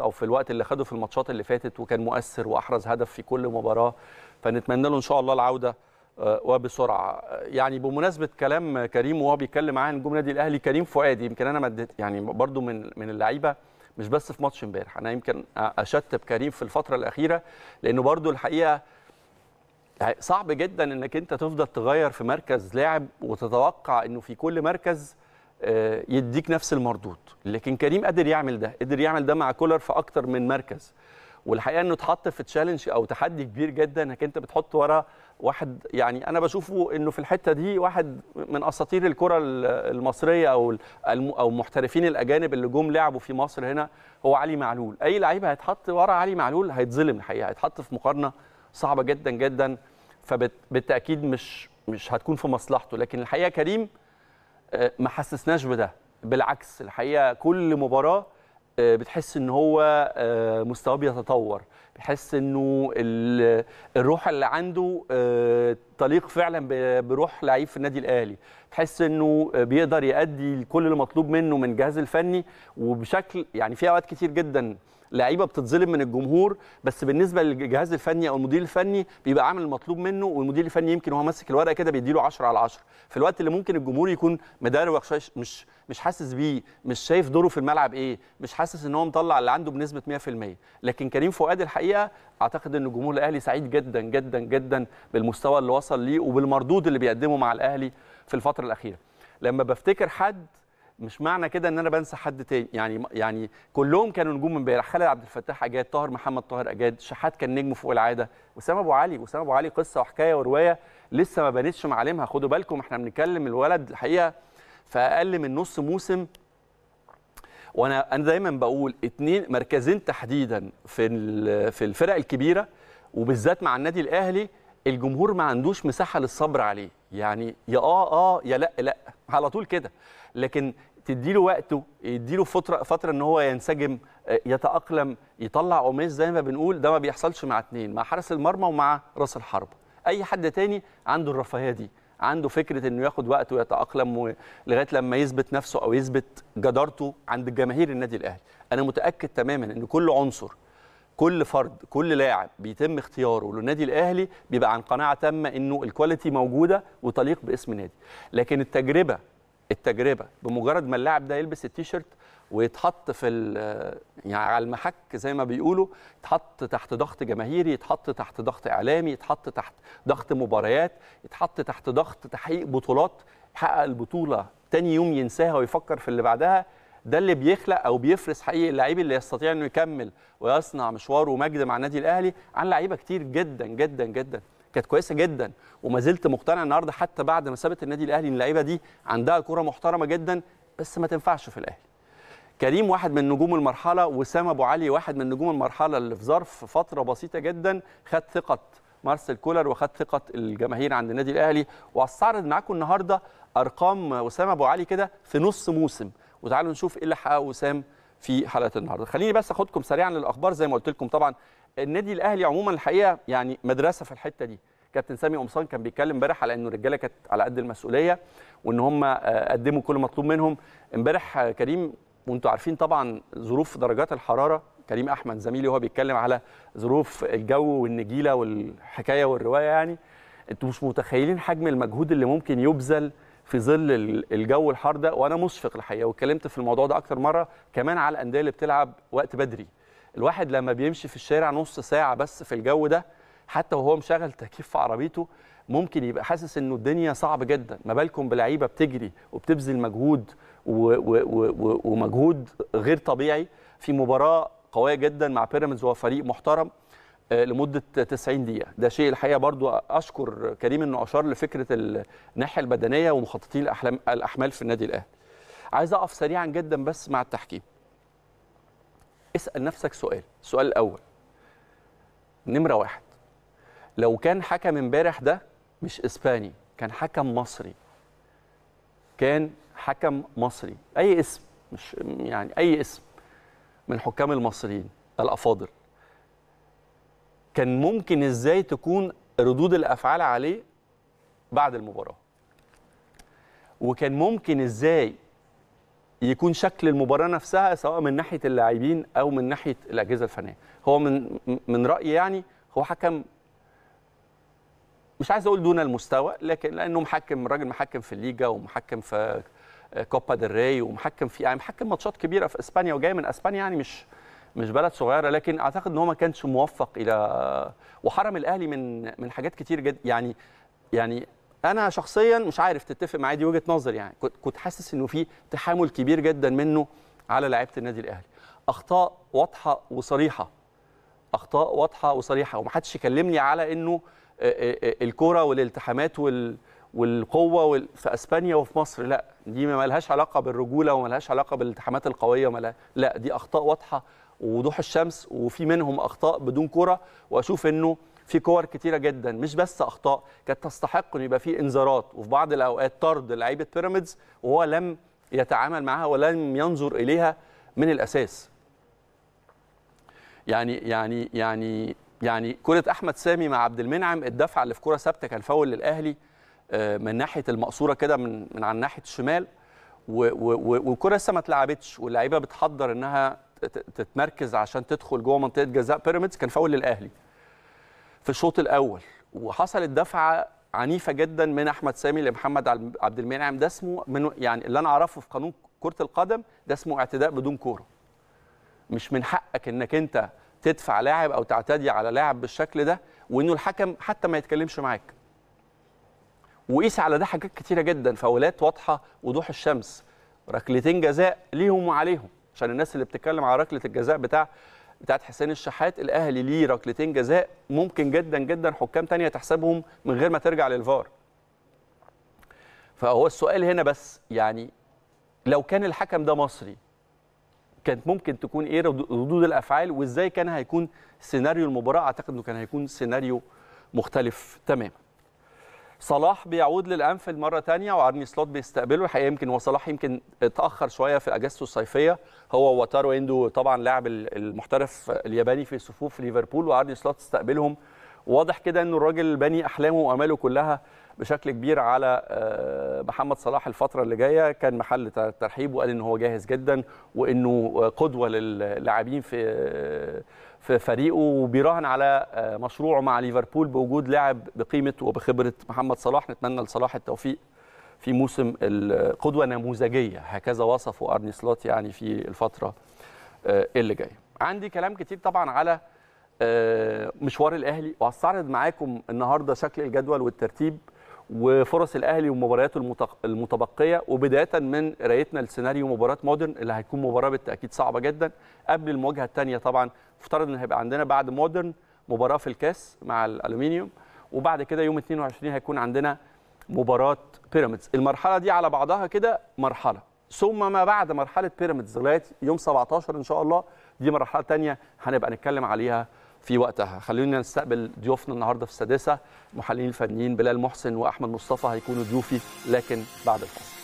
او في الوقت اللي خده في الماتشات اللي فاتت وكان مؤثر واحرز هدف في كل مباراه فنتمنى له ان شاء الله العوده آه، وبسرعه يعني بمناسبه كلام كريم وهو بيتكلم عن نجوم النادي الاهلي كريم فؤاد يمكن انا مدت يعني برضو من من اللعيبه مش بس في ماتش امبارح انا يمكن اشتب كريم في الفتره الاخيره لانه برضو الحقيقه يعني صعب جدا انك انت تفضل تغير في مركز لاعب وتتوقع انه في كل مركز آه، يديك نفس المردود لكن كريم قدر يعمل ده قدر يعمل ده مع كولر في اكتر من مركز والحقيقه انه اتحط في تشالنج او تحدي كبير جدا انك انت بتحط ورا واحد يعني انا بشوفه انه في الحته دي واحد من اساطير الكره المصريه او او محترفين الاجانب اللي جم لعبوا في مصر هنا هو علي معلول اي لعيب هيتحط ورا علي معلول هيتظلم الحقيقه هيتحط في مقارنه صعبه جدا جدا فبالتاكيد مش مش هتكون في مصلحته لكن الحقيقه كريم آه، ما حسسناش بده بالعكس الحقيقه كل مباراه آه، بتحس ان هو آه، مستواه بيتطور بتحس انه الروح اللي عنده تليق فعلا بروح لعيب في النادي الاهلي تحس انه بيقدر يأدي كل اللي مطلوب منه من الجهاز الفني وبشكل يعني في اوقات كتير جدا لعيبه بتتظلم من الجمهور بس بالنسبه للجهاز الفني او المدير الفني بيبقى عامل المطلوب منه والمدير الفني يمكن وهو ماسك الورقه كده بيديله 10 على 10 في الوقت اللي ممكن الجمهور يكون مدروخ مش مش حاسس بيه مش شايف دوره في الملعب ايه مش حاسس ان هو مطلع اللي عنده بنسبه 100% لكن كريم فؤاد الحقيقه اعتقد ان الجمهور الاهلي سعيد جدا جدا جدا بالمستوى اللي وصل ليه وبالمردود اللي بيقدمه مع الاهلي في الفتره الاخيره لما بفتكر حد مش معنى كده ان انا بنسى حد تاني يعني يعني كلهم كانوا نجوم امبارح خالد عبد الفتاح اجاد طاهر محمد طاهر اجاد شحات كان نجم فوق العاده وسام ابو علي وسام ابو علي قصه وحكايه وروايه لسه ما بانتش معالمها خدوا بالكم احنا بنتكلم الولد الحقيقه في اقل من نص موسم وانا انا دايما بقول اتنين مركزين تحديدا في في الفرق الكبيره وبالذات مع النادي الاهلي الجمهور ما عندوش مساحه للصبر عليه يعني يا اه اه يا لا لا على طول كده لكن تديله وقته له فتره فتره ان هو ينسجم آه، يتاقلم يطلع قميص زي ما بنقول ده ما بيحصلش مع اثنين مع حارس المرمى ومع راس الحرب اي حد تاني عنده الرفاهيه دي عنده فكره انه ياخد وقته ويتاقلم لغايه لما يثبت نفسه او يثبت جدارته عند جماهير النادي الاهلي انا متاكد تماما ان كل عنصر كل فرد كل لاعب بيتم اختياره للنادي الاهلي بيبقى عن قناعه تامه انه الكواليتي موجوده وتليق باسم نادي لكن التجربه التجربه بمجرد ما اللاعب ده يلبس التيشيرت ويتحط في يعني على المحك زي ما بيقولوا يتحط تحت ضغط جماهيري يتحط تحت ضغط اعلامي يتحط تحت ضغط مباريات يتحط تحت ضغط تحقيق بطولات يحقق البطوله تاني يوم ينساها ويفكر في اللي بعدها ده اللي بيخلق او بيفرس حقيقي اللعيب اللي يستطيع انه يكمل ويصنع مشواره ومجد مع النادي الاهلي عن لعيبه كتير جدا جدا جدا كانت كويسه جدا وما زلت مقتنع النهارده حتى بعد ما سابت النادي الاهلي ان اللعيبه دي عندها كره محترمه جدا بس ما تنفعش في الاهلي كريم واحد من نجوم المرحله وسام ابو علي واحد من نجوم المرحله اللي في ظرف فتره بسيطه جدا خد ثقه مارسيل كولر وخد ثقه الجماهير عند النادي الاهلي وهستعرض معاكم النهارده ارقام وسام ابو علي كده في نص موسم وتعالوا نشوف ايه اللي حققه وسام في حلقه النهارده خليني بس اخدكم سريعا للاخبار زي ما قلت لكم طبعا النادي الاهلي عموما الحقيقه يعني مدرسه في الحته دي كابتن سامي قمصان كان بيتكلم امبارح على انه الرجاله كانت على قد المسؤوليه وان هم آه، قدموا كل مطلوب منهم امبارح آه، كريم وانتم عارفين طبعا ظروف درجات الحراره كريم احمد زميلي وهو بيتكلم على ظروف الجو والنجيله والحكايه والروايه يعني انتوا مش متخيلين حجم المجهود اللي ممكن يبذل في ظل الجو الحار ده وانا مشفق الحقيقه واتكلمت في الموضوع ده اكتر مره كمان على الانديه اللي بتلعب وقت بدري الواحد لما بيمشي في الشارع نص ساعه بس في الجو ده حتى وهو مشغل تكييف في عربيته ممكن يبقى حاسس انه الدنيا صعب جدا ما بالكم بلعيبه بتجري وبتبذل مجهود و و و ومجهود غير طبيعي في مباراه قويه جدا مع بيراميدز وهو فريق محترم آه، لمده 90 دقيقه ده شيء الحقيقه برضو اشكر كريم انه اشار لفكره الناحيه البدنيه ومخططين الاحلام الاحمال في النادي الاهلي عايز اقف سريعا جدا بس مع التحكيم اسال نفسك سؤال السؤال الاول نمره واحد لو كان حكم امبارح ده مش اسباني كان حكم مصري كان حكم مصري اي اسم مش يعني اي اسم من حكام المصريين الافاضل كان ممكن ازاي تكون ردود الافعال عليه بعد المباراه وكان ممكن ازاي يكون شكل المباراه نفسها سواء من ناحيه اللاعبين او من ناحيه الاجهزه الفنيه هو من من رايي يعني هو حكم مش عايز اقول دون المستوى لكن لانه محكم راجل محكم في الليجا ومحكم في كوبا دي ري ومحكم في يعني محكم ماتشات كبيره في اسبانيا وجاي من اسبانيا يعني مش مش بلد صغيره لكن اعتقد ان هو ما كانش موفق الى وحرم الاهلي من من حاجات كتير جدا يعني يعني انا شخصيا مش عارف تتفق معايا دي وجهه نظر يعني كنت حاسس انه في تحامل كبير جدا منه على لعيبه النادي الاهلي اخطاء واضحه وصريحه اخطاء واضحه وصريحه ومحدش يكلمني على انه آه، آه، آه، الكوره والالتحامات وال والقوه في اسبانيا وفي مصر لا دي ما لهاش علاقه بالرجوله وما لهاش علاقه بالالتحامات القويه وملها. لا دي اخطاء واضحه ووضوح الشمس وفي منهم اخطاء بدون كره واشوف انه في كور كتيره جدا مش بس اخطاء كانت تستحق ان يبقى في انذارات وفي بعض الاوقات طرد لعيبه بيراميدز وهو لم يتعامل معها ولم ينظر اليها من الاساس يعني يعني يعني يعني كره احمد سامي مع عبد المنعم الدفعه اللي في كره ثابته كان فاول للاهلي آه، من ناحيه المقصوره كده من من على ناحيه الشمال والكره لسه ما اتلعبتش واللعيبه بتحضر انها تتمركز عشان تدخل جوه منطقه جزاء بيراميدز كان فاول للاهلي في الشوط الاول وحصلت دفعه عنيفه جدا من احمد سامي لمحمد عبد المنعم ده اسمه من يعني اللي انا اعرفه في قانون كره القدم ده اسمه اعتداء بدون كوره مش من حقك انك انت تدفع لاعب او تعتدي على لاعب بالشكل ده وانه الحكم حتى ما يتكلمش معاك وقيس على ده حاجات كتيره جدا فاولات واضحه وضوح الشمس ركلتين جزاء ليهم وعليهم عشان الناس اللي بتتكلم على ركله الجزاء بتاع بتاعت حسين الشحات الاهلي ليه ركلتين جزاء ممكن جدا جدا حكام تانية تحسبهم من غير ما ترجع للفار فهو السؤال هنا بس يعني لو كان الحكم ده مصري كانت ممكن تكون ايه ردود الافعال وازاي كان هيكون سيناريو المباراه اعتقد انه كان هيكون سيناريو مختلف تماما صلاح بيعود للانفيلد مره ثانيه وارني سلوت بيستقبله الحقيقه يمكن وصلاح يمكن اتاخر شويه في اجازته الصيفيه هو وتارو اندو طبعا لاعب المحترف الياباني في صفوف ليفربول وارني سلوت استقبلهم واضح كده انه الراجل باني احلامه واماله كلها بشكل كبير على آه، محمد صلاح الفتره اللي جايه كان محل ترحيب وقال ان هو جاهز جدا وانه قدوه للاعبين في في فريقه وبيراهن على آه، مشروعه مع ليفربول بوجود لاعب بقيمه وبخبره محمد صلاح نتمنى لصلاح التوفيق في موسم القدوه نموذجيه هكذا وصفه ارني سلوت يعني في الفتره آه، اللي جايه عندي كلام كتير طبعا على مشوار الاهلي وهستعرض معاكم النهارده شكل الجدول والترتيب وفرص الاهلي ومبارياته المتبقيه وبدايه من قرايتنا لسيناريو مباراه مودرن اللي هيكون مباراه بالتاكيد صعبه جدا قبل المواجهه الثانيه طبعا افترض ان هيبقى عندنا بعد مودرن مباراه في الكاس مع الالومنيوم وبعد كده يوم 22 هيكون عندنا مباراه بيراميدز المرحله دي على بعضها كده مرحله ثم ما بعد مرحله بيراميدز لغايه يوم 17 ان شاء الله دي مرحله ثانيه هنبقى نتكلم عليها في وقتها خلونا نستقبل ضيوفنا النهارده في السادسه محللين الفنيين بلال محسن واحمد مصطفى هيكونوا ضيوفي لكن بعد الفاصل